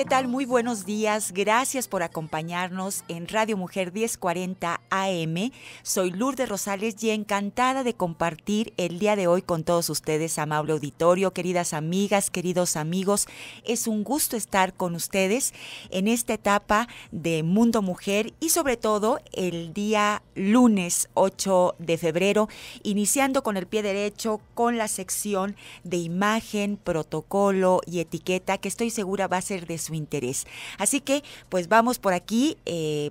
¿qué tal? Muy buenos días. Gracias por acompañarnos en Radio Mujer 1040 AM. Soy Lourdes Rosales y encantada de compartir el día de hoy con todos ustedes, amable auditorio, queridas amigas, queridos amigos. Es un gusto estar con ustedes en esta etapa de Mundo Mujer y sobre todo el día lunes 8 de febrero, iniciando con el pie derecho con la sección de imagen, protocolo y etiqueta que estoy segura va a ser de su interés. Así que, pues vamos por aquí. Eh,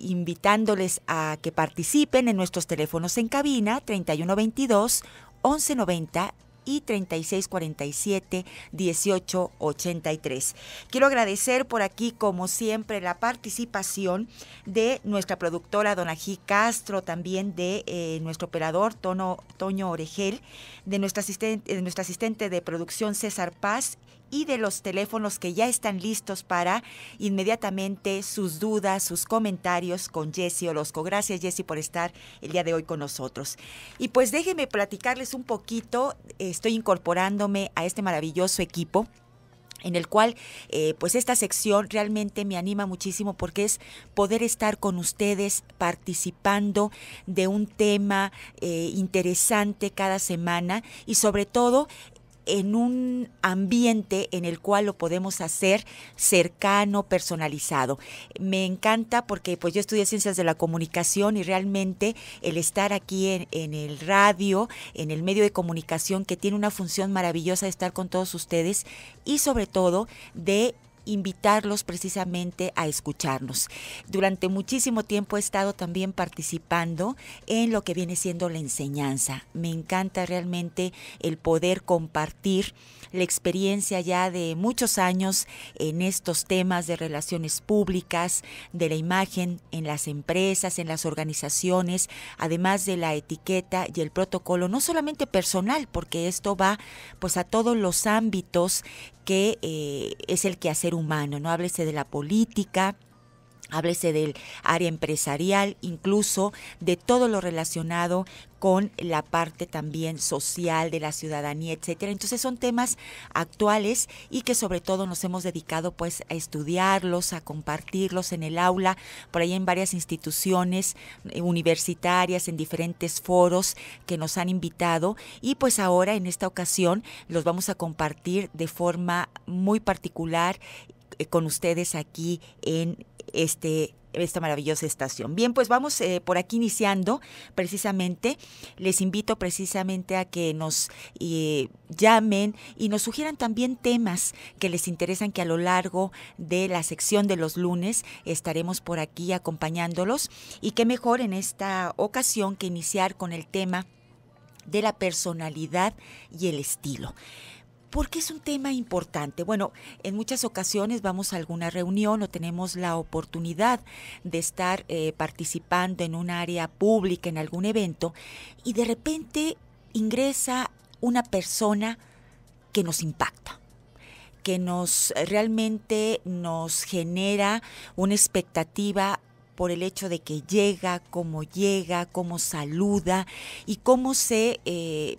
invitándoles a que participen en nuestros teléfonos en cabina 3122 1190 y 3647-1883. Quiero agradecer por aquí, como siempre, la participación de nuestra productora Donají Castro, también de eh, nuestro operador Tono, Toño Oregel, de nuestra, asistente, de nuestra asistente de producción César Paz y de los teléfonos que ya están listos para inmediatamente sus dudas, sus comentarios con Jesse Orozco. Gracias Jesse por estar el día de hoy con nosotros. Y pues déjenme platicarles un poquito, estoy incorporándome a este maravilloso equipo en el cual eh, pues esta sección realmente me anima muchísimo porque es poder estar con ustedes participando de un tema eh, interesante cada semana y sobre todo en un ambiente en el cual lo podemos hacer cercano, personalizado. Me encanta porque pues yo estudié ciencias de la comunicación y realmente el estar aquí en, en el radio, en el medio de comunicación que tiene una función maravillosa de estar con todos ustedes y sobre todo de invitarlos precisamente a escucharnos. Durante muchísimo tiempo he estado también participando en lo que viene siendo la enseñanza. Me encanta realmente el poder compartir la experiencia ya de muchos años en estos temas de relaciones públicas, de la imagen en las empresas, en las organizaciones, además de la etiqueta y el protocolo, no solamente personal, porque esto va pues a todos los ámbitos que eh, es el quehacer humano, ¿no? Háblese de la política, Háblese del área empresarial, incluso de todo lo relacionado con la parte también social de la ciudadanía, etcétera. Entonces son temas actuales y que sobre todo nos hemos dedicado pues a estudiarlos, a compartirlos en el aula, por ahí en varias instituciones eh, universitarias, en diferentes foros que nos han invitado y pues ahora en esta ocasión los vamos a compartir de forma muy particular eh, con ustedes aquí en este esta maravillosa estación. Bien, pues vamos eh, por aquí iniciando precisamente. Les invito precisamente a que nos eh, llamen y nos sugieran también temas que les interesan que a lo largo de la sección de los lunes estaremos por aquí acompañándolos y qué mejor en esta ocasión que iniciar con el tema de la personalidad y el estilo. ¿Por qué es un tema importante? Bueno, en muchas ocasiones vamos a alguna reunión o tenemos la oportunidad de estar eh, participando en un área pública, en algún evento, y de repente ingresa una persona que nos impacta que nos eh, realmente nos genera una expectativa por el hecho de que llega, cómo llega, cómo saluda y cómo se eh,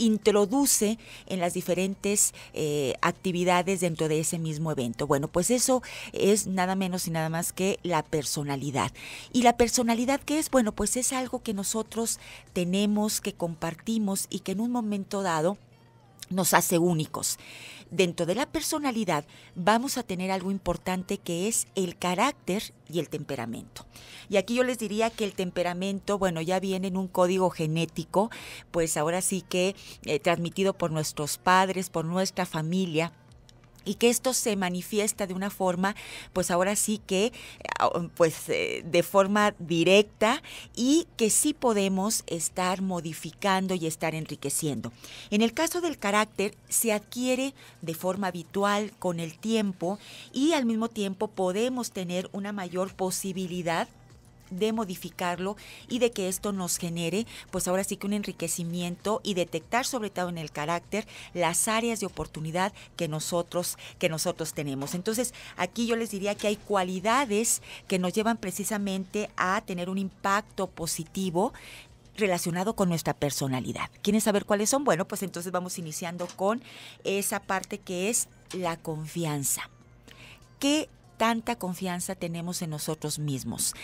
introduce en las diferentes eh, actividades dentro de ese mismo evento. Bueno, pues eso es nada menos y nada más que la personalidad. ¿Y la personalidad qué es? Bueno, pues es algo que nosotros tenemos, que compartimos y que en un momento dado nos hace únicos. Dentro de la personalidad vamos a tener algo importante que es el carácter y el temperamento. Y aquí yo les diría que el temperamento, bueno, ya viene en un código genético, pues ahora sí que eh, transmitido por nuestros padres, por nuestra familia, y que esto se manifiesta de una forma, pues ahora sí que, ah, pues eh, de forma directa y que sí podemos estar modificando y estar enriqueciendo. En el caso del carácter, se adquiere de forma habitual con el tiempo y al mismo tiempo podemos tener una mayor posibilidad de modificarlo y de que esto nos genere, pues ahora sí que un enriquecimiento y detectar sobre todo en el carácter las áreas de oportunidad que nosotros, que nosotros tenemos. Entonces, aquí yo les diría que hay cualidades que nos llevan precisamente a tener un impacto positivo relacionado con nuestra personalidad. ¿Quieren saber cuáles son? Bueno, pues entonces vamos iniciando con esa parte que es la confianza. ¿Qué tanta confianza tenemos en nosotros mismos.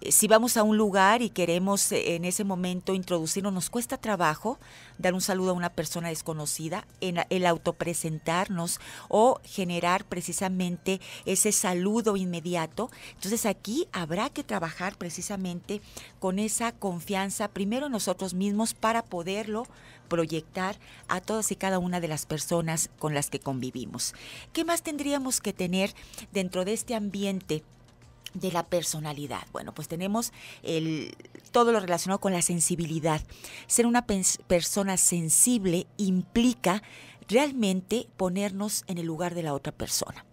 Eh, si vamos a un lugar y queremos eh, en ese momento introducirnos, nos cuesta trabajo dar un saludo a una persona desconocida, en el autopresentarnos o generar precisamente ese saludo inmediato. Entonces aquí habrá que trabajar precisamente con esa confianza primero en nosotros mismos para poderlo proyectar a todas y cada una de las personas con las que convivimos. ¿Qué más tendríamos que tener dentro de este ambiente? de la personalidad. Bueno, pues tenemos el, todo lo relacionado con la sensibilidad. Ser una persona sensible implica realmente ponernos en el lugar de la otra persona.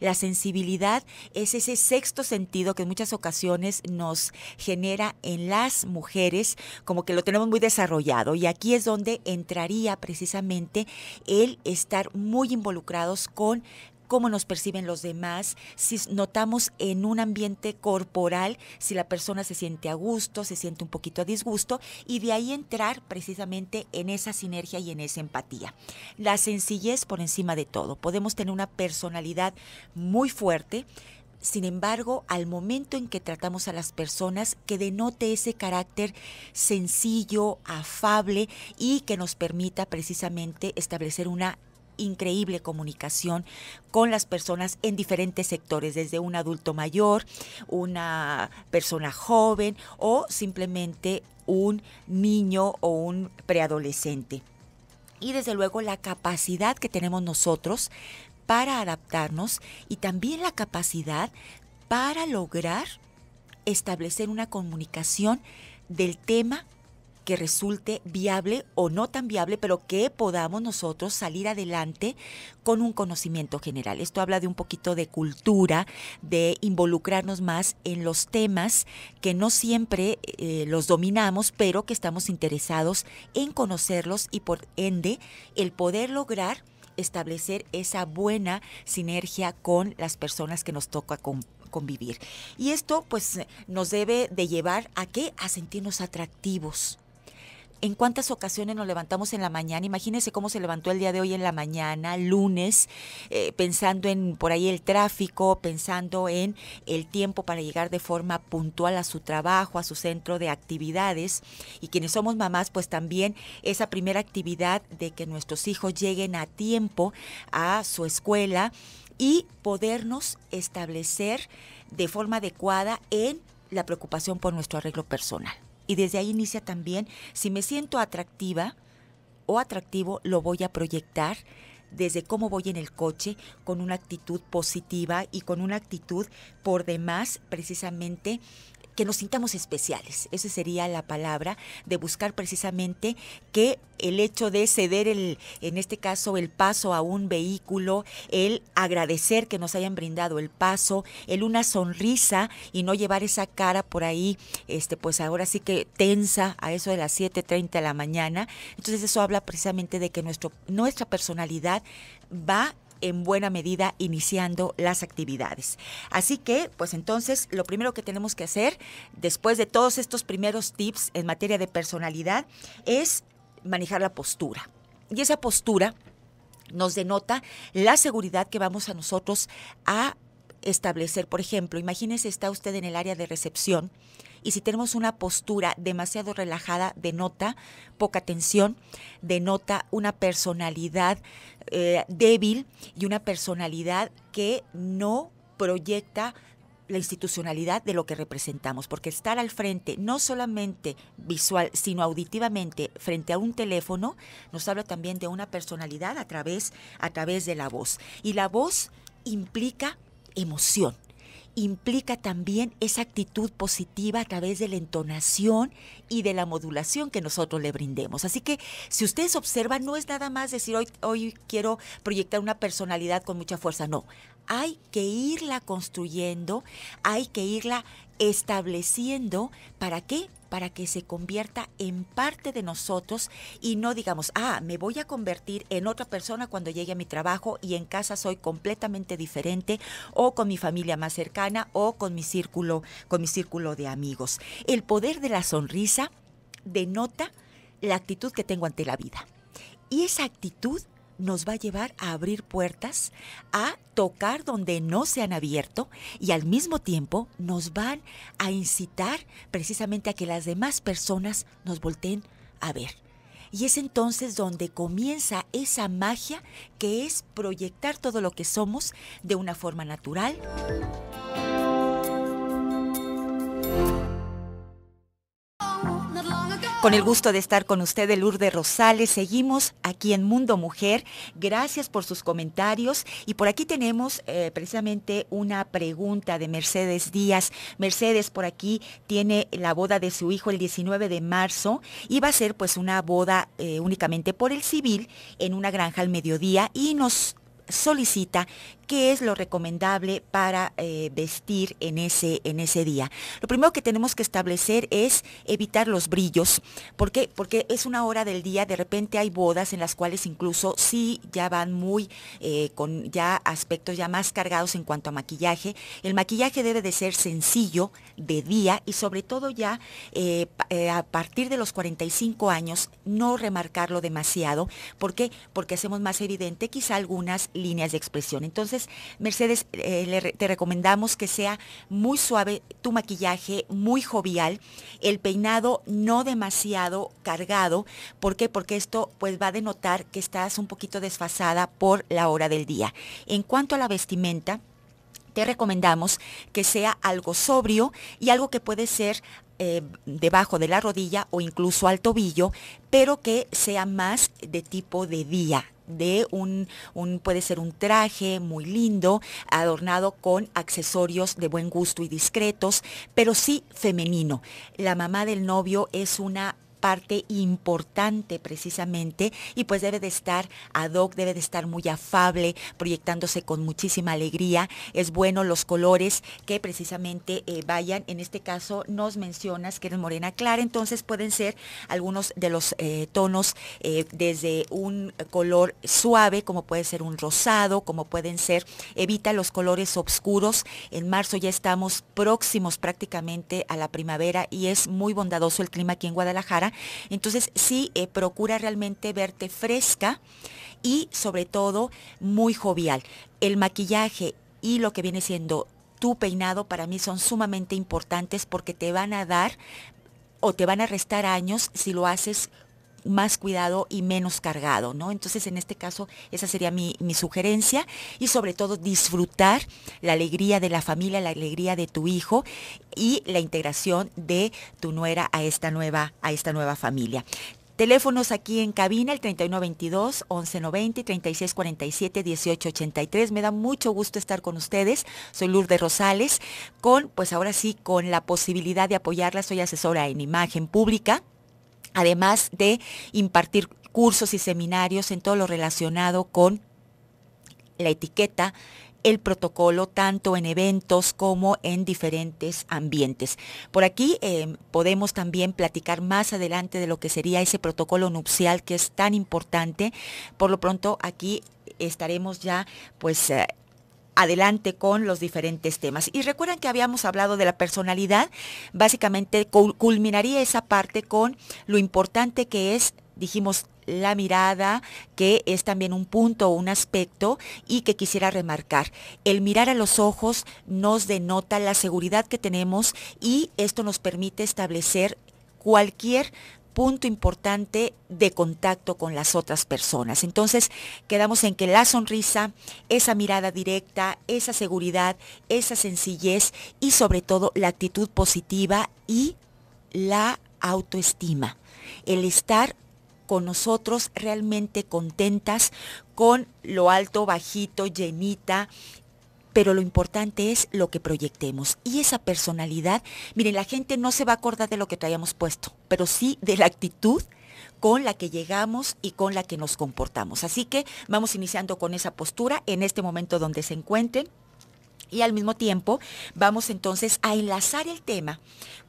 La sensibilidad es ese sexto sentido que en muchas ocasiones nos genera en las mujeres, como que lo tenemos muy desarrollado. Y aquí es donde entraría precisamente el estar muy involucrados con cómo nos perciben los demás, si notamos en un ambiente corporal si la persona se siente a gusto, se siente un poquito a disgusto y de ahí entrar precisamente en esa sinergia y en esa empatía. La sencillez por encima de todo. Podemos tener una personalidad muy fuerte, sin embargo, al momento en que tratamos a las personas, que denote ese carácter sencillo, afable y que nos permita precisamente establecer una increíble comunicación con las personas en diferentes sectores, desde un adulto mayor, una persona joven o simplemente un niño o un preadolescente. Y desde luego la capacidad que tenemos nosotros para adaptarnos y también la capacidad para lograr establecer una comunicación del tema que resulte viable o no tan viable, pero que podamos nosotros salir adelante con un conocimiento general. Esto habla de un poquito de cultura, de involucrarnos más en los temas que no siempre eh, los dominamos, pero que estamos interesados en conocerlos y por ende el poder lograr establecer esa buena sinergia con las personas que nos toca convivir. Y esto pues nos debe de llevar a que A sentirnos atractivos, en cuántas ocasiones nos levantamos en la mañana. Imagínense cómo se levantó el día de hoy en la mañana, lunes, eh, pensando en por ahí el tráfico, pensando en el tiempo para llegar de forma puntual a su trabajo, a su centro de actividades. Y quienes somos mamás, pues también esa primera actividad de que nuestros hijos lleguen a tiempo a su escuela y podernos establecer de forma adecuada en la preocupación por nuestro arreglo personal. Y desde ahí inicia también, si me siento atractiva o atractivo, lo voy a proyectar desde cómo voy en el coche, con una actitud positiva y con una actitud por demás precisamente nos sintamos especiales. Esa sería la palabra de buscar precisamente que el hecho de ceder el, en este caso, el paso a un vehículo, el agradecer que nos hayan brindado el paso, el una sonrisa y no llevar esa cara por ahí, este, pues ahora sí que tensa a eso de las 7.30 de la mañana. Entonces eso habla precisamente de que nuestro, nuestra personalidad va en buena medida iniciando las actividades. Así que, pues entonces, lo primero que tenemos que hacer, después de todos estos primeros tips en materia de personalidad, es manejar la postura. Y esa postura nos denota la seguridad que vamos a nosotros a establecer. Por ejemplo, imagínese está usted en el área de recepción y si tenemos una postura demasiado relajada, denota poca atención, denota una personalidad eh, débil y una personalidad que no proyecta la institucionalidad de lo que representamos, porque estar al frente, no solamente visual, sino auditivamente, frente a un teléfono, nos habla también de una personalidad a través, a través de la voz. Y la voz implica emoción implica también esa actitud positiva a través de la entonación y de la modulación que nosotros le brindemos. Así que si ustedes observan, no es nada más decir hoy, hoy quiero proyectar una personalidad con mucha fuerza, no hay que irla construyendo, hay que irla estableciendo. ¿Para qué? Para que se convierta en parte de nosotros y no digamos, ah, me voy a convertir en otra persona cuando llegue a mi trabajo y en casa soy completamente diferente o con mi familia más cercana o con mi círculo, con mi círculo de amigos. El poder de la sonrisa denota la actitud que tengo ante la vida. Y esa actitud nos va a llevar a abrir puertas, a tocar donde no se han abierto y al mismo tiempo nos van a incitar precisamente a que las demás personas nos volteen a ver. Y es entonces donde comienza esa magia que es proyectar todo lo que somos de una forma natural Con el gusto de estar con usted, Lourdes Rosales, seguimos aquí en Mundo Mujer. Gracias por sus comentarios. Y por aquí tenemos eh, precisamente una pregunta de Mercedes Díaz. Mercedes por aquí tiene la boda de su hijo el 19 de marzo y va a ser pues una boda eh, únicamente por el civil en una granja al mediodía y nos solicita qué es lo recomendable para eh, vestir en ese, en ese día. Lo primero que tenemos que establecer es evitar los brillos. ¿Por Porque es una hora del día, de repente hay bodas en las cuales incluso sí ya van muy eh, con ya aspectos ya más cargados en cuanto a maquillaje. El maquillaje debe de ser sencillo, de día y sobre todo ya eh, a partir de los 45 años no remarcarlo demasiado. ¿Por qué? Porque hacemos más evidente quizá algunas líneas de expresión. Entonces, Mercedes, eh, te recomendamos que sea muy suave tu maquillaje, muy jovial, el peinado no demasiado cargado. ¿Por qué? Porque esto pues va a denotar que estás un poquito desfasada por la hora del día. En cuanto a la vestimenta, te recomendamos que sea algo sobrio y algo que puede ser eh, debajo de la rodilla o incluso al tobillo, pero que sea más de tipo de día, de un, puede ser un traje muy lindo, adornado con accesorios de buen gusto y discretos, pero sí femenino. La mamá del novio es una parte importante precisamente y pues debe de estar ad hoc, debe de estar muy afable, proyectándose con muchísima alegría. Es bueno los colores que precisamente eh, vayan, en este caso nos mencionas que eres morena clara, entonces pueden ser algunos de los eh, tonos eh, desde un color suave, como puede ser un rosado, como pueden ser, evita los colores oscuros. En marzo ya estamos próximos prácticamente a la primavera y es muy bondadoso el clima aquí en Guadalajara entonces sí, eh, procura realmente verte fresca y sobre todo muy jovial. El maquillaje y lo que viene siendo tu peinado para mí son sumamente importantes porque te van a dar o te van a restar años si lo haces más cuidado y menos cargado, ¿no? Entonces, en este caso, esa sería mi, sugerencia y sobre todo disfrutar la alegría de la familia, la alegría de tu hijo y la integración de tu nuera a esta nueva, a esta nueva familia. Teléfonos aquí en cabina, el 3122 1190 y 3647-1883. Me da mucho gusto estar con ustedes. Soy Lourdes Rosales, con, pues ahora sí, con la posibilidad de apoyarla. Soy asesora en imagen pública además de impartir cursos y seminarios en todo lo relacionado con la etiqueta, el protocolo tanto en eventos como en diferentes ambientes. Por aquí eh, podemos también platicar más adelante de lo que sería ese protocolo nupcial que es tan importante. Por lo pronto aquí estaremos ya pues eh, adelante con los diferentes temas. Y recuerden que habíamos hablado de la personalidad, básicamente culminaría esa parte con lo importante que es, dijimos, la mirada, que es también un punto o un aspecto y que quisiera remarcar. El mirar a los ojos nos denota la seguridad que tenemos y esto nos permite establecer cualquier punto importante de contacto con las otras personas. Entonces, quedamos en que la sonrisa, esa mirada directa, esa seguridad, esa sencillez y sobre todo la actitud positiva y la autoestima. El estar con nosotros realmente contentas con lo alto, bajito, llenita, pero lo importante es lo que proyectemos. Y esa personalidad, miren, la gente no se va a acordar de lo que traíamos puesto, pero sí de la actitud con la que llegamos y con la que nos comportamos. Así que vamos iniciando con esa postura en este momento donde se encuentren y al mismo tiempo vamos entonces a enlazar el tema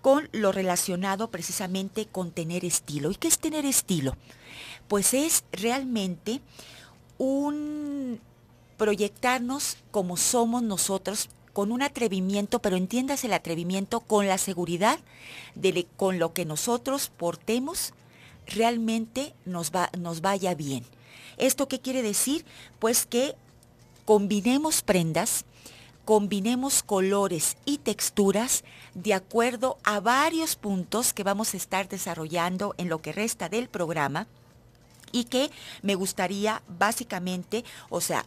con lo relacionado precisamente con tener estilo. ¿Y qué es tener estilo? Pues es realmente un proyectarnos como somos nosotros con un atrevimiento, pero entiendas el atrevimiento con la seguridad de con lo que nosotros portemos realmente nos, va, nos vaya bien. ¿Esto qué quiere decir? Pues que combinemos prendas, combinemos colores y texturas de acuerdo a varios puntos que vamos a estar desarrollando en lo que resta del programa y que me gustaría básicamente, o sea,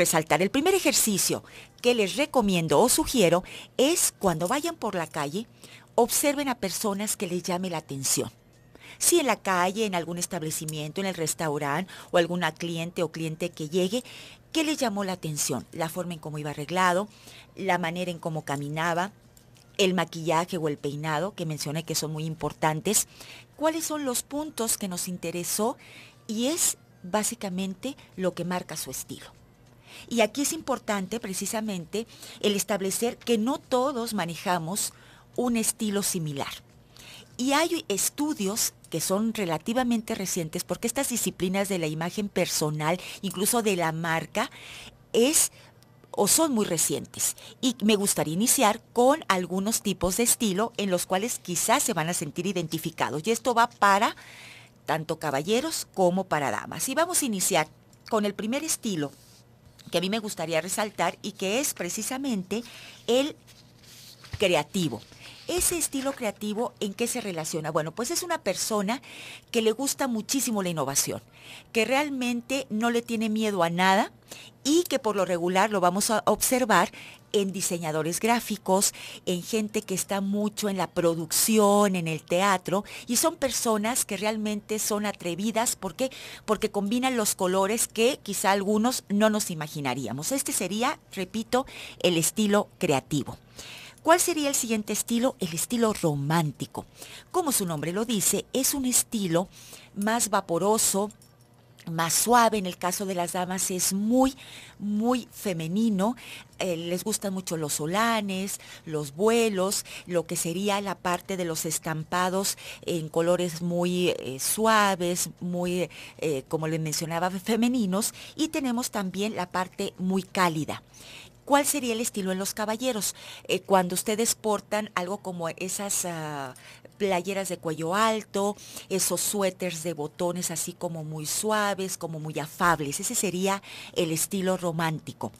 resaltar. El primer ejercicio que les recomiendo o sugiero es cuando vayan por la calle, observen a personas que les llame la atención. Si en la calle, en algún establecimiento, en el restaurante o alguna cliente o cliente que llegue, ¿qué les llamó la atención? La forma en cómo iba arreglado, la manera en cómo caminaba, el maquillaje o el peinado, que mencioné que son muy importantes. ¿Cuáles son los puntos que nos interesó? Y es básicamente lo que marca su estilo. Y aquí es importante precisamente el establecer que no todos manejamos un estilo similar. Y hay estudios que son relativamente recientes porque estas disciplinas de la imagen personal, incluso de la marca, es o son muy recientes. Y me gustaría iniciar con algunos tipos de estilo en los cuales quizás se van a sentir identificados. Y esto va para tanto caballeros como para damas. Y vamos a iniciar con el primer estilo que a mí me gustaría resaltar y que es precisamente el creativo. Ese estilo creativo, ¿en qué se relaciona? Bueno, pues es una persona que le gusta muchísimo la innovación, que realmente no le tiene miedo a nada y que por lo regular lo vamos a observar en diseñadores gráficos, en gente que está mucho en la producción, en el teatro, y son personas que realmente son atrevidas. ¿Por qué? Porque combinan los colores que quizá algunos no nos imaginaríamos. Este sería, repito, el estilo creativo. ¿Cuál sería el siguiente estilo? El estilo romántico. Como su nombre lo dice, es un estilo más vaporoso, más suave, en el caso de las damas es muy, muy femenino, eh, les gustan mucho los solanes, los vuelos, lo que sería la parte de los estampados en colores muy eh, suaves, muy, eh, como les mencionaba, femeninos, y tenemos también la parte muy cálida. ¿Cuál sería el estilo en los caballeros? cuando ustedes portan algo como esas ah, playeras de cuello alto, esos suéteres de botones así como muy suaves, como muy afables. Ese sería el estilo romántico.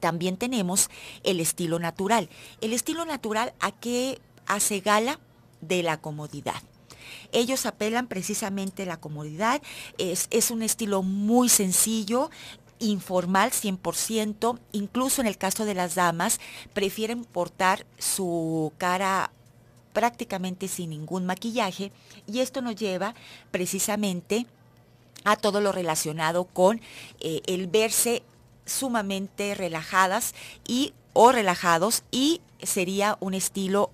También tenemos el estilo natural. El estilo natural a qué hace gala de la comodidad. Ellos apelan precisamente a la comodidad, es, es un estilo muy sencillo, informal 100%, incluso en el caso de las damas, prefieren portar su cara prácticamente sin ningún maquillaje y esto nos lleva precisamente a todo lo relacionado con eh, el verse sumamente relajadas y o relajados y sería un estilo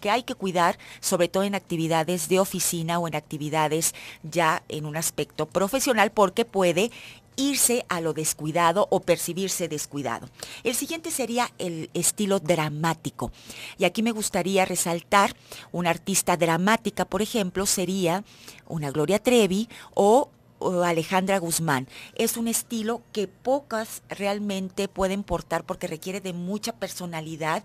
que hay que cuidar, sobre todo en actividades de oficina o en actividades ya en un aspecto profesional, porque puede irse a lo descuidado o percibirse descuidado. El siguiente sería el estilo dramático. Y aquí me gustaría resaltar, una artista dramática, por ejemplo, sería una Gloria Trevi o Alejandra Guzmán. Es un estilo que pocas realmente pueden portar porque requiere de mucha personalidad,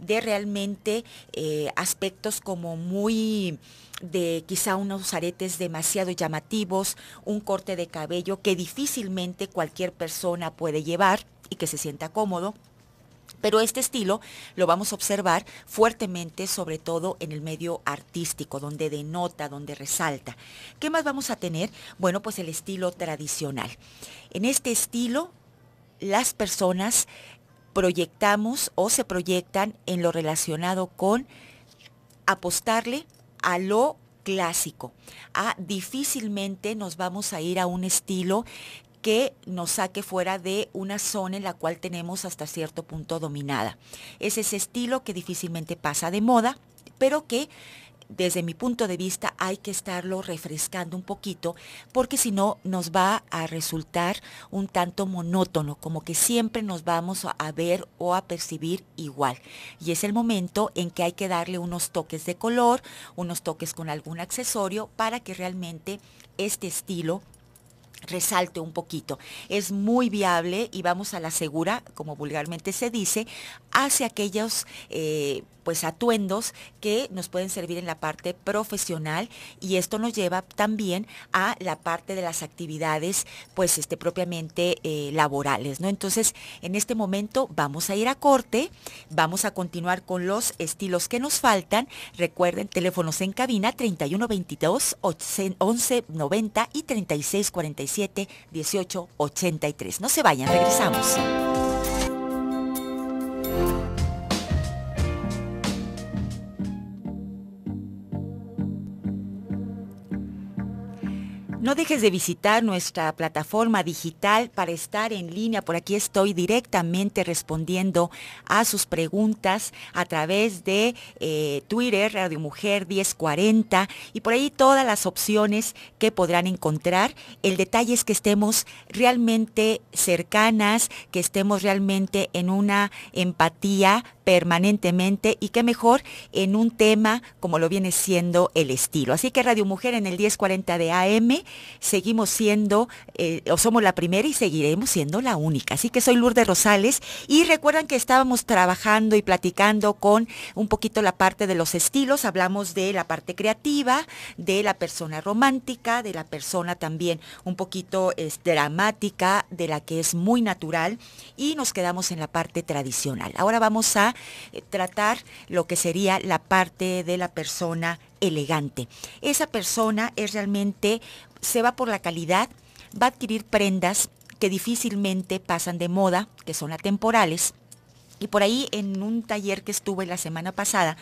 de realmente eh, aspectos como muy de quizá unos aretes demasiado llamativos, un corte de cabello que difícilmente cualquier persona puede llevar y que se sienta cómodo. Pero este estilo lo vamos a observar fuertemente, sobre todo en el medio artístico, donde denota, donde resalta. ¿Qué más vamos a tener? Bueno, pues el estilo tradicional. En este estilo, las personas proyectamos o se proyectan en lo relacionado con apostarle a lo clásico. A difícilmente nos vamos a ir a un estilo que nos saque fuera de una zona en la cual tenemos hasta cierto punto dominada. Es ese estilo que difícilmente pasa de moda, pero que desde mi punto de vista hay que estarlo refrescando un poquito porque si no nos va a resultar un tanto monótono, como que siempre nos vamos a ver o a percibir igual. Y es el momento en que hay que darle unos toques de color, unos toques con algún accesorio para que realmente este estilo resalte un poquito. Es muy viable y vamos a la segura, como vulgarmente se dice, hacia aquellos... Eh, pues atuendos que nos pueden servir en la parte profesional y esto nos lleva también a la parte de las actividades pues este propiamente eh, laborales, ¿no? Entonces, en este momento vamos a ir a corte, vamos a continuar con los estilos que nos faltan. Recuerden, teléfonos en cabina 3122 1190 y 3647 1883. No se vayan, regresamos. No dejes de visitar nuestra plataforma digital para estar en línea. Por aquí estoy directamente respondiendo a sus preguntas a través de eh, Twitter, Radio Mujer 1040 y por ahí todas las opciones que podrán encontrar. El detalle es que estemos realmente cercanas, que estemos realmente en una empatía permanentemente y que mejor en un tema como lo viene siendo el estilo. Así que Radio Mujer en el 1040 de AM seguimos siendo, eh, o somos la primera y seguiremos siendo la única. Así que soy Lourdes Rosales y recuerdan que estábamos trabajando y platicando con un poquito la parte de los estilos, hablamos de la parte creativa, de la persona romántica, de la persona también un poquito dramática, de la que es muy natural y nos quedamos en la parte tradicional. Ahora vamos a eh, tratar lo que sería la parte de la persona elegante. Esa persona es realmente se va por la calidad, va a adquirir prendas que difícilmente pasan de moda, que son atemporales. Y por ahí en un taller que estuve la semana pasada,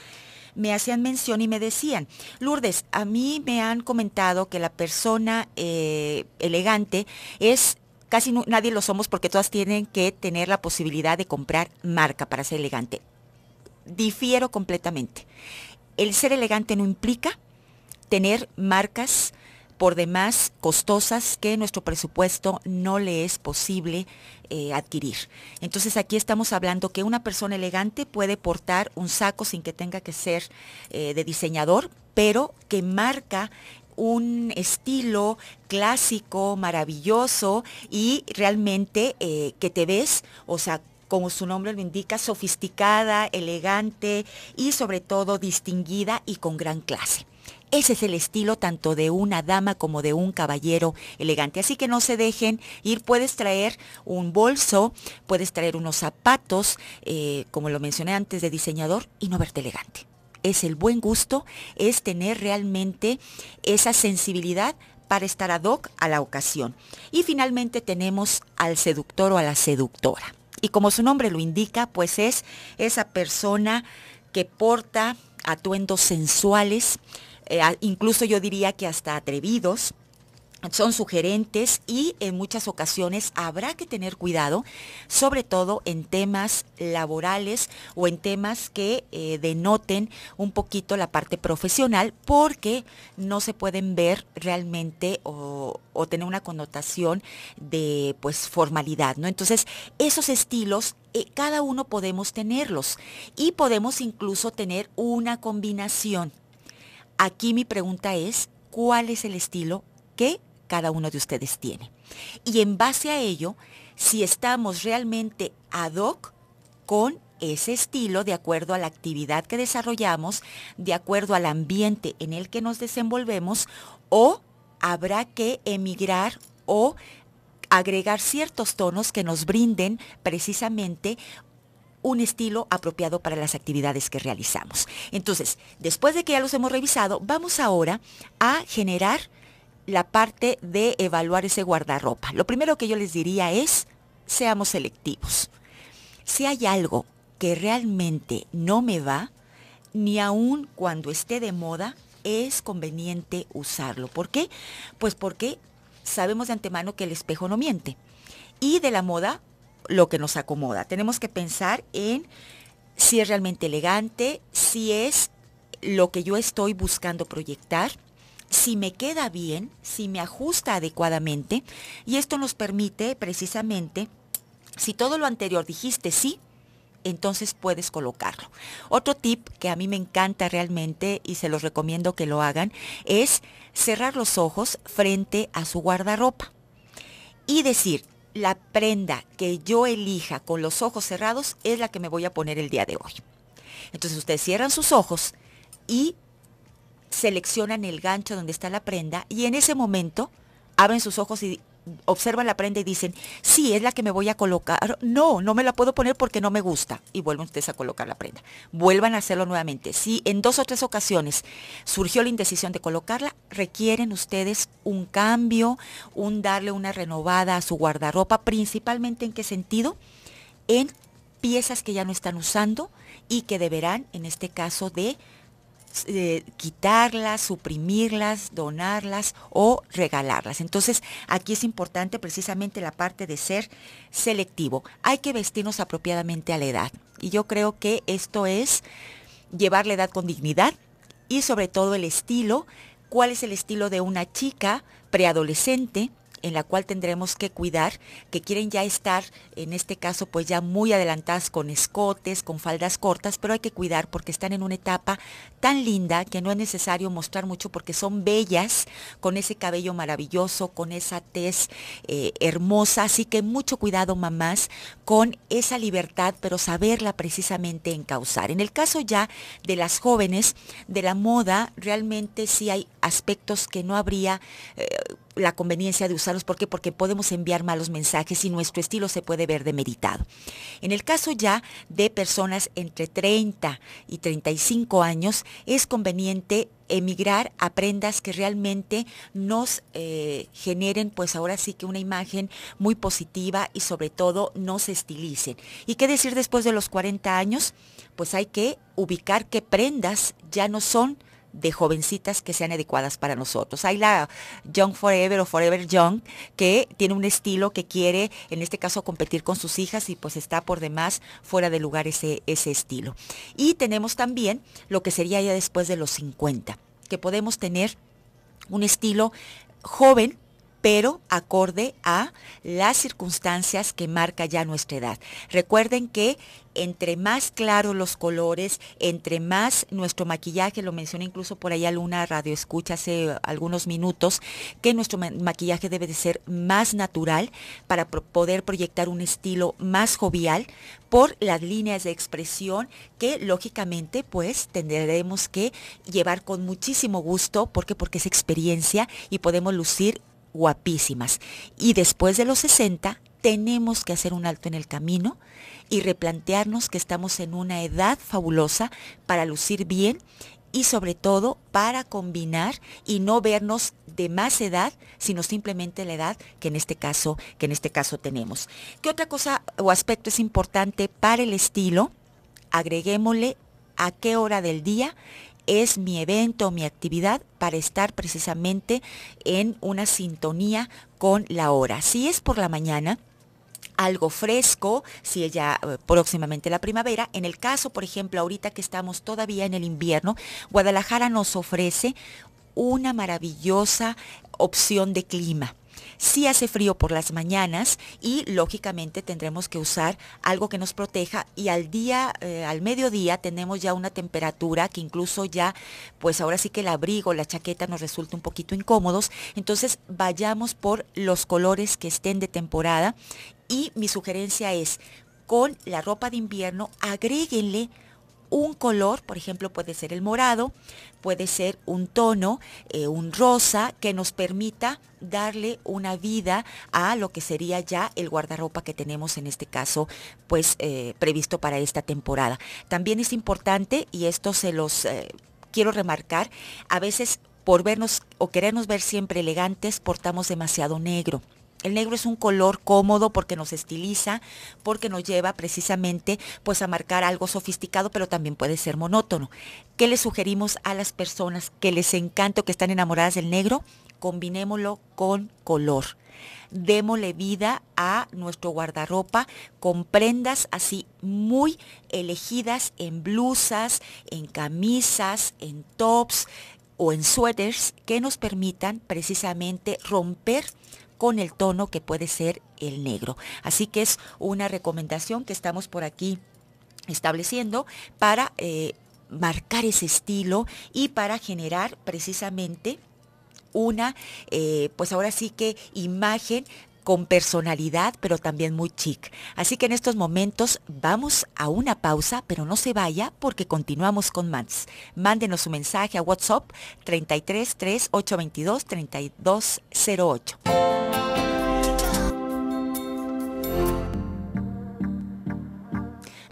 me hacían mención y me decían, Lourdes, a mí me han comentado que la persona eh, elegante es casi nadie lo somos porque todas tienen que tener la posibilidad de comprar marca para ser elegante. Difiero completamente. El ser elegante no implica tener marcas por demás costosas que nuestro presupuesto no le es posible eh, adquirir. Entonces aquí estamos hablando que una persona elegante puede portar un saco sin que tenga que ser eh, de diseñador, pero que marca un estilo clásico, maravilloso y realmente eh, que te ves, o sea, como su nombre lo indica, sofisticada, elegante y sobre todo distinguida y con gran clase. Ese es el estilo tanto de una dama como de un caballero elegante. Así que no se dejen ir. Puedes traer un bolso, puedes traer unos zapatos, eh, como lo mencioné antes, de diseñador y no verte elegante. Es el buen gusto, es tener realmente esa sensibilidad para estar ad hoc a la ocasión. Y finalmente tenemos al seductor o a la seductora. Y como su nombre lo indica, pues es esa persona que porta atuendos sensuales, eh, incluso yo diría que hasta atrevidos, son sugerentes y en muchas ocasiones habrá que tener cuidado, sobre todo en temas laborales o en temas que eh, denoten un poquito la parte profesional porque no se pueden ver realmente o, tener una connotación de pues formalidad, ¿no? Entonces, esos estilos eh, cada uno podemos tenerlos y podemos incluso tener una combinación Aquí mi pregunta es, ¿cuál es el estilo que cada uno de ustedes tiene? Y en base a ello, si estamos realmente ad hoc con ese estilo de acuerdo a la actividad que desarrollamos, de acuerdo al ambiente en el que nos desenvolvemos o habrá que emigrar o agregar ciertos tonos que nos brinden precisamente un estilo apropiado para las actividades que realizamos. Entonces, después de que ya los hemos revisado, vamos ahora a generar la parte de evaluar ese guardarropa. Lo primero que yo les diría es, seamos selectivos. Si hay algo que realmente no me va, ni aun cuando esté de moda, es conveniente usarlo. ¿Por qué? Pues porque sabemos de antemano que el espejo no miente. Y de la moda lo que nos acomoda. Tenemos que pensar en si es realmente elegante, si es lo que yo estoy buscando proyectar, si me queda bien, si me ajusta adecuadamente. Y esto nos permite precisamente, si todo lo anterior dijiste sí, entonces puedes colocarlo. Otro tip que a mí me encanta realmente y se los recomiendo que lo hagan es cerrar los ojos frente a su guardarropa y decir, la prenda que yo elija con los ojos cerrados es la que me voy a poner el día de hoy. Entonces ustedes cierran sus ojos y seleccionan el gancho donde está la prenda y en ese momento abren sus ojos y observan la prenda y dicen, sí, es la que me voy a colocar, no, no me la puedo poner porque no me gusta, y vuelven ustedes a colocar la prenda. Vuelvan a hacerlo nuevamente. Si en dos o tres ocasiones surgió la indecisión de colocarla, requieren ustedes un cambio, un darle una renovada a su guardarropa, principalmente en qué sentido? En piezas que ya no están usando y que deberán, en este caso, de eh, quitarlas, suprimirlas, donarlas o regalarlas. Entonces, aquí es importante precisamente la parte de ser selectivo. Hay que vestirnos apropiadamente a la edad. Y yo creo que esto es llevar la edad con dignidad y sobre todo el estilo. ¿Cuál es el estilo de una chica preadolescente? en la cual tendremos que cuidar, que quieren ya estar, en este caso, pues ya muy adelantadas con escotes, con faldas cortas, pero hay que cuidar porque están en una etapa tan linda que no es necesario mostrar mucho porque son bellas, con ese cabello maravilloso, con esa tez eh, hermosa, así que mucho cuidado mamás con esa libertad, pero saberla precisamente encauzar. En el caso ya de las jóvenes, de la moda, realmente sí hay aspectos que no habría... Eh, la conveniencia de usarlos. ¿Por qué? Porque podemos enviar malos mensajes y nuestro estilo se puede ver demeritado. En el caso ya de personas entre 30 y 35 años, es conveniente emigrar a prendas que realmente nos eh, generen, pues ahora sí que una imagen muy positiva y sobre todo nos estilicen. ¿Y qué decir después de los 40 años? Pues hay que ubicar qué prendas ya no son de jovencitas que sean adecuadas para nosotros. Hay la Young Forever o Forever Young que tiene un estilo que quiere, en este caso, competir con sus hijas y pues está por demás fuera de lugar ese, ese estilo. Y tenemos también lo que sería ya después de los 50, que podemos tener un estilo joven pero acorde a las circunstancias que marca ya nuestra edad. Recuerden que entre más claros los colores, entre más nuestro maquillaje, lo mencioné incluso por ahí Luna Radio Escucha hace eh, algunos minutos, que nuestro maquillaje debe de ser más natural para poder proyectar un estilo más jovial por las líneas de expresión que lógicamente pues tendremos que llevar con muchísimo gusto porque porque es experiencia y podemos lucir guapísimas. Y después de los 60 tenemos que hacer un alto en el camino y replantearnos que estamos en una edad fabulosa para lucir bien y sobre todo para combinar y no vernos de más edad, sino simplemente la edad que en este caso, que en este caso tenemos. ¿Qué otra cosa o aspecto es importante para el estilo? Agreguémosle a qué hora del día es mi evento, mi actividad para estar precisamente en una sintonía con la hora. Si es por la mañana, algo fresco, si ya eh, próximamente la primavera. En el caso, por ejemplo, ahorita que estamos todavía en el invierno, Guadalajara nos ofrece una maravillosa opción de clima. Si hace frío por las mañanas y lógicamente tendremos que usar algo que nos proteja y al día, eh, al mediodía tenemos ya una temperatura que incluso ya, pues ahora sí que el abrigo, la chaqueta nos resulta un poquito incómodos. Entonces vayamos por los colores que estén de temporada y mi sugerencia es, con la ropa de invierno, agréguenle un color, por ejemplo, puede ser el morado, puede ser un tono, eh, un rosa, que nos permita darle una vida a lo que sería ya el guardarropa que tenemos en este caso, pues eh, previsto para esta temporada. También es importante, y esto se los eh, quiero remarcar, a veces por vernos o querernos ver siempre elegantes, portamos demasiado negro. El negro es un color cómodo porque nos estiliza, porque nos lleva precisamente pues a marcar algo sofisticado, pero también puede ser monótono. ¿Qué le sugerimos a las personas que les encanta o que están enamoradas del negro? Combinémoslo con color. Démosle vida a nuestro guardarropa con prendas así muy elegidas en blusas, en camisas, en tops, o en suéteres que nos permitan precisamente romper con el tono que puede ser el negro. Así que es una recomendación que estamos por aquí estableciendo para eh, marcar ese estilo y para generar precisamente una, eh, pues ahora sí que imagen con personalidad, pero también muy chic. Así que en estos momentos vamos a una pausa, pero no se vaya porque continuamos con más. Mándenos su mensaje a WhatsApp 33 3208.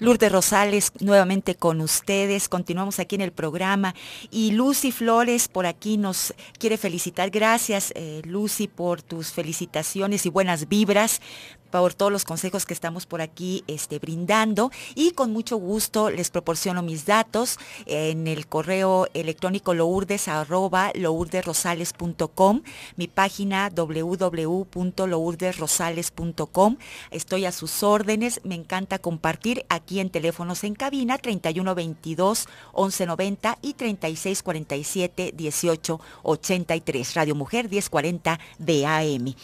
Lourdes Rosales nuevamente con ustedes. Continuamos aquí en el programa y Lucy Flores por aquí nos quiere felicitar. Gracias eh, Lucy por tus felicitaciones y buenas vibras favor todos los consejos que estamos por aquí este, brindando y con mucho gusto les proporciono mis datos en el correo electrónico lourdes arroba mi página www.lourdesrosales.com. Estoy a sus órdenes, me encanta compartir aquí en teléfonos en cabina 3122 1190 y 3647 1883. Radio Mujer 1040 de AM.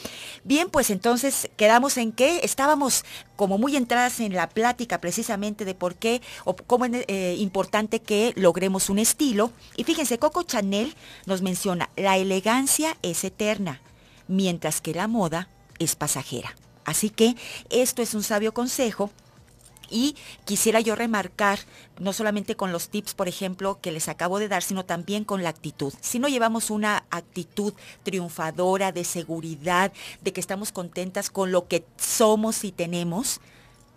Bien, pues entonces quedamos en estábamos como muy entradas en la plática precisamente de por qué o cómo es eh, importante que logremos un estilo. Y fíjense, Coco Chanel nos menciona, la elegancia es eterna, mientras que la moda es pasajera. Así que esto es un sabio consejo y quisiera yo remarcar, no solamente con los tips, por ejemplo, que les acabo de dar, sino también con la actitud. Si no llevamos una actitud triunfadora, de seguridad, de que estamos contentas con lo que somos y tenemos,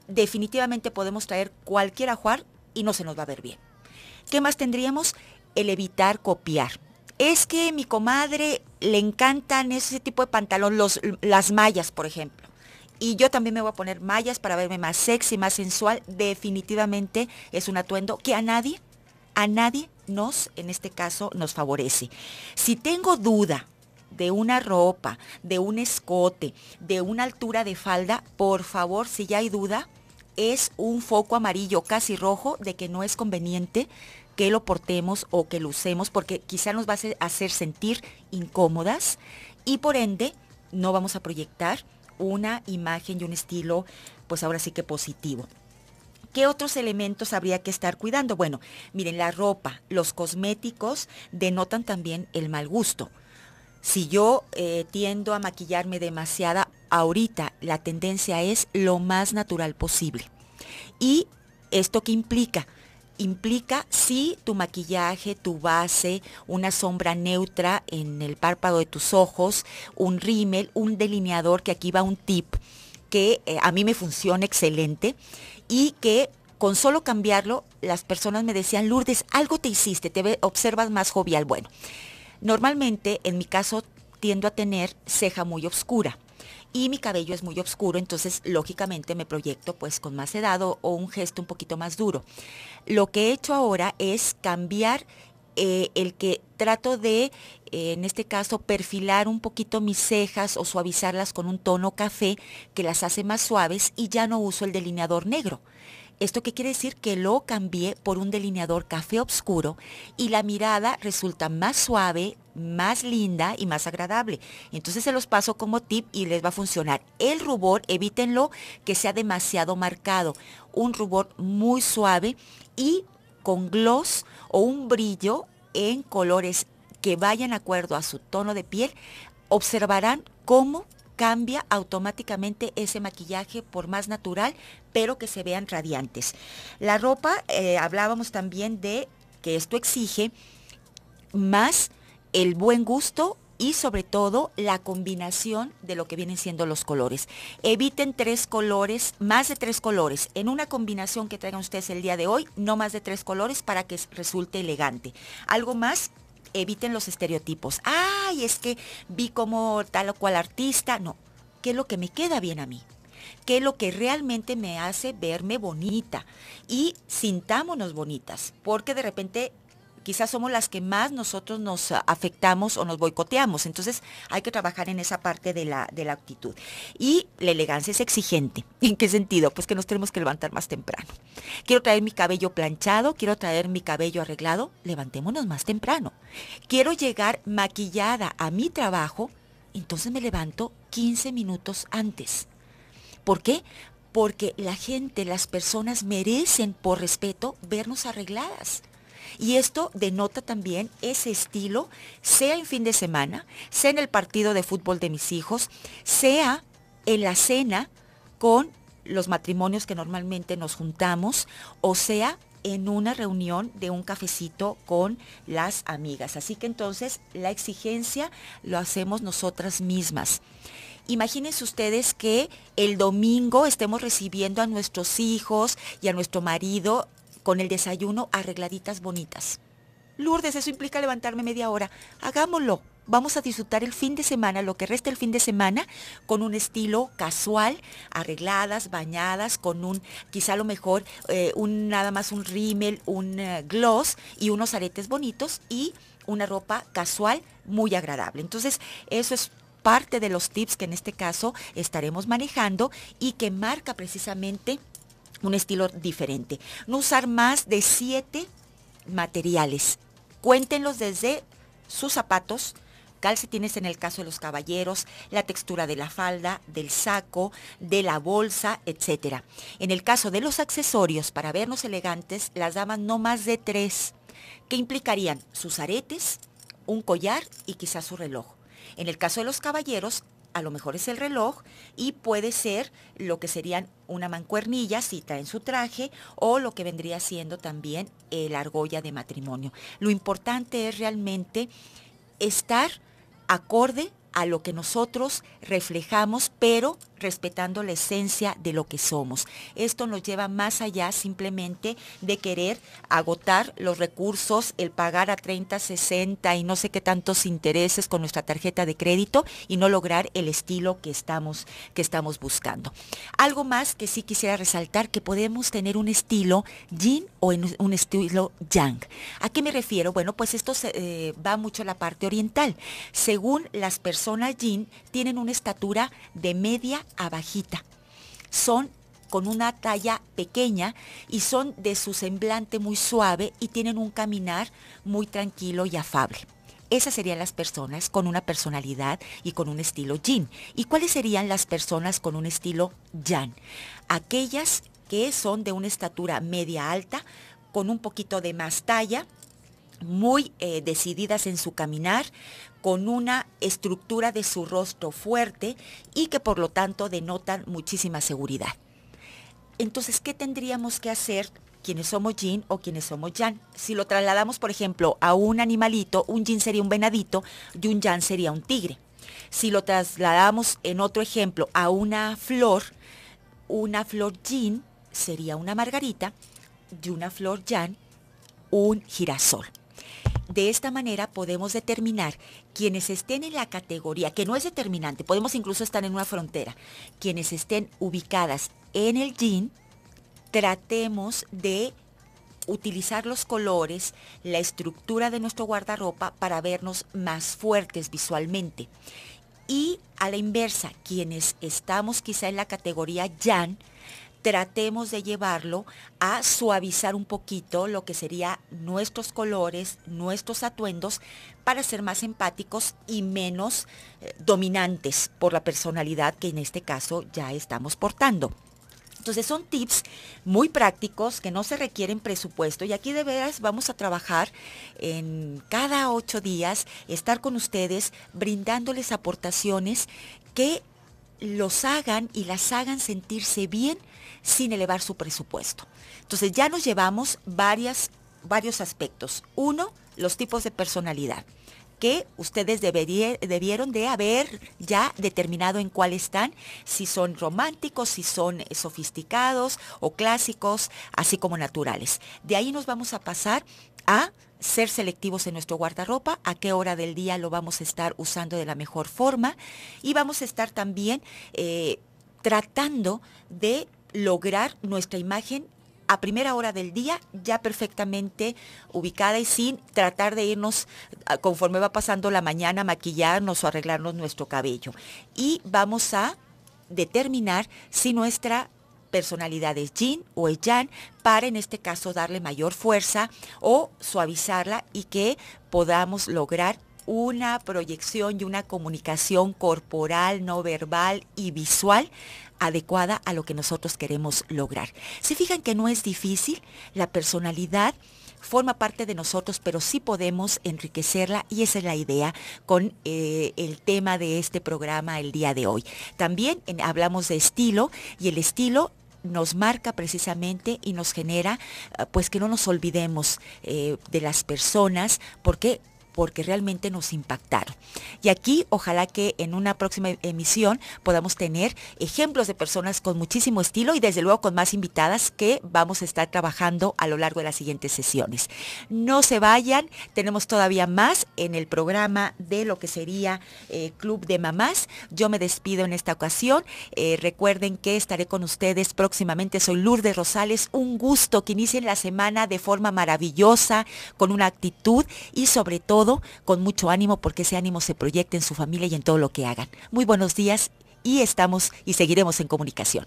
definitivamente podemos traer cualquier ajuar y no se nos va a ver bien. ¿Qué más tendríamos? El evitar copiar. Es que mi comadre le encantan ese tipo de pantalón, las mallas, por ejemplo. Y yo también me voy a poner mallas para verme más sexy, más sensual. Definitivamente es un atuendo que a nadie, a nadie nos, en este caso, nos favorece. Si tengo duda de una ropa, de un escote, de una altura de falda, por favor, si ya hay duda, es un foco amarillo casi rojo de que no es conveniente que lo portemos o que lo usemos porque quizá nos va a hacer sentir incómodas y por ende no vamos a proyectar una imagen y un estilo, pues ahora sí que positivo. ¿Qué otros elementos habría que estar cuidando? Bueno, miren, la ropa, los cosméticos denotan también el mal gusto. Si yo eh, tiendo a maquillarme demasiada, ahorita la tendencia es lo más natural posible. ¿Y esto qué implica? implica sí tu maquillaje, tu base, una sombra neutra en el párpado de tus ojos, un rímel, un delineador, que aquí va un tip que eh, a mí me funciona excelente y que con solo cambiarlo las personas me decían, Lourdes, algo te hiciste, te observas más jovial. Bueno, normalmente en mi caso tiendo a tener ceja muy oscura y mi cabello es muy oscuro, entonces lógicamente me proyecto pues con más edad o un gesto un poquito más duro. Lo que he hecho ahora es cambiar eh, el que trato de, eh, en este caso, perfilar un poquito mis cejas o suavizarlas con un tono café que las hace más suaves y ya no uso el delineador negro esto qué quiere decir que lo cambié por un delineador café oscuro y la mirada resulta más suave, más linda y más agradable. Entonces se los paso como tip y les va a funcionar. El rubor, evítenlo que sea demasiado marcado. Un rubor muy suave y con gloss o un brillo en colores que vayan acuerdo a su tono de piel, observarán cómo cambia automáticamente ese maquillaje por más natural, pero que se vean radiantes. La ropa, eh, hablábamos también de que esto exige más el buen gusto y sobre todo la combinación de lo que vienen siendo los colores. Eviten tres colores, más de tres colores. En una combinación que traigan ustedes el día de hoy, no más de tres colores para que resulte elegante. Algo más eviten los estereotipos. Ay, es que vi como tal o cual artista. No, ¿qué es lo que me queda bien a mí? ¿Qué es lo que realmente me hace verme bonita? Y sintámonos bonitas, porque de repente quizás somos las que más nosotros nos afectamos o nos boicoteamos. Entonces hay que trabajar en esa parte de la, actitud. Y la elegancia es exigente. ¿En qué sentido? Pues que nos tenemos que levantar más temprano. Quiero traer mi cabello planchado, quiero traer mi cabello arreglado, levantémonos más temprano. Quiero llegar maquillada a mi trabajo, entonces me levanto 15 minutos antes. ¿Por qué? Porque la gente, las personas merecen por respeto vernos arregladas. Y esto denota también ese estilo, sea en fin de semana, sea en el partido de fútbol de mis hijos, sea en la cena con los matrimonios que normalmente nos juntamos, o sea, en una reunión de un cafecito con las amigas. Así que entonces la exigencia lo hacemos nosotras mismas. Imagínense ustedes que el domingo estemos recibiendo a nuestros hijos y a nuestro marido con el desayuno arregladitas bonitas. Lourdes, eso implica levantarme media hora. Hagámoslo. Vamos a disfrutar el fin de semana, lo que resta el fin de semana, con un estilo casual, arregladas, bañadas, con un, quizá a lo mejor, eh, un, nada más un rímel, un eh, gloss y unos aretes bonitos y una ropa casual muy agradable. Entonces, eso es parte de los tips que en este caso estaremos manejando y que marca precisamente un estilo diferente. No usar más de siete materiales. Cuéntenlos desde sus zapatos, calcetines en el caso de los caballeros, la textura de la falda, del saco, de la bolsa, etc. En el caso de los accesorios, para vernos elegantes, las damas no más de tres, que implicarían sus aretes, un collar y quizás su reloj. En el caso de los caballeros, a lo mejor es el reloj y puede ser lo que serían una mancuernilla si en su traje o lo que vendría siendo también el argolla de matrimonio. Lo importante es realmente estar acorde a lo que nosotros reflejamos, pero respetando la esencia de lo que somos. Esto nos lleva más allá simplemente de querer agotar los recursos, el pagar a 30, 60 y no sé qué tantos intereses con nuestra tarjeta de crédito y no lograr el estilo que estamos, que estamos buscando. Algo más que sí quisiera resaltar, que podemos tener un estilo yin o un estilo yang. ¿A qué me refiero? Bueno, pues esto eh, va mucho a la parte oriental. Según las personas, zona yin tienen una estatura de media a bajita. Son con una talla pequeña y son de su semblante muy suave y tienen un caminar muy tranquilo y afable. Esas serían las personas con una personalidad y con un estilo Jin. ¿Y cuáles serían las personas con un estilo Yan? Aquellas que son de una estatura media alta, con un poquito de más talla, muy eh, decididas en su caminar, con una estructura de su rostro fuerte y que por lo tanto denotan muchísima seguridad. Entonces, ¿qué tendríamos que hacer quienes somos yin o quienes somos yang? Si lo trasladamos, por ejemplo, a un animalito, un yin sería un venadito y un yang sería un tigre. Si lo trasladamos en otro ejemplo a una flor, una flor yin sería una margarita y una flor yang un girasol. De esta manera podemos determinar quienes estén en la categoría, que no es determinante, podemos incluso estar en una frontera, quienes estén ubicadas en el jean, tratemos de utilizar los colores, la estructura de nuestro guardarropa para vernos más fuertes visualmente. Y a la inversa, quienes estamos quizá en la categoría Jan, tratemos de llevarlo a suavizar un poquito lo que sería nuestros colores, nuestros atuendos, para ser más empáticos y menos eh, dominantes por la personalidad que en este caso ya estamos portando. Entonces son tips muy prácticos que no se requieren presupuesto y aquí de veras vamos a trabajar en cada ocho días, estar con ustedes brindándoles aportaciones que los hagan y las hagan sentirse bien sin elevar su presupuesto. Entonces ya nos llevamos varios aspectos. Uno, los tipos de personalidad que ustedes debieron de haber ya determinado en cuál están, si son románticos, si son eh, sofisticados o clásicos, así como naturales. De ahí nos vamos a pasar a ser selectivos en nuestro guardarropa, a qué hora del día lo vamos a estar usando de la mejor forma y vamos a estar también eh, tratando de lograr nuestra imagen a primera hora del día ya perfectamente ubicada y sin tratar de irnos ah, conforme va pasando la mañana a maquillarnos o arreglarnos nuestro cabello. Y vamos a determinar si nuestra personalidad es Jin o es Yang para en este caso darle mayor fuerza o suavizarla y que podamos lograr una proyección y una comunicación corporal, no verbal y visual adecuada a lo que nosotros queremos lograr. Se fijan que no es difícil, la personalidad forma parte de nosotros, pero sí podemos enriquecerla y esa es la idea con eh, el tema de este programa el día de hoy. También hablamos de estilo y el estilo nos marca precisamente y nos genera ah, pues que no nos olvidemos eh, de las personas porque porque realmente nos impactaron. Y aquí ojalá que en una próxima emisión podamos tener ejemplos de personas con muchísimo estilo y desde luego con más invitadas que vamos a estar trabajando a lo largo de las siguientes sesiones. No se vayan, tenemos todavía más en el programa de lo que sería eh, Club de Mamás. Yo me despido en esta ocasión. Eh, recuerden que estaré con ustedes próximamente. Soy Lourdes Rosales. Un gusto que inicien la semana de forma maravillosa, con una actitud y sobre todo con mucho ánimo porque ese ánimo se proyecta en su familia y en todo lo que hagan. Muy buenos días y estamos y seguiremos en comunicación.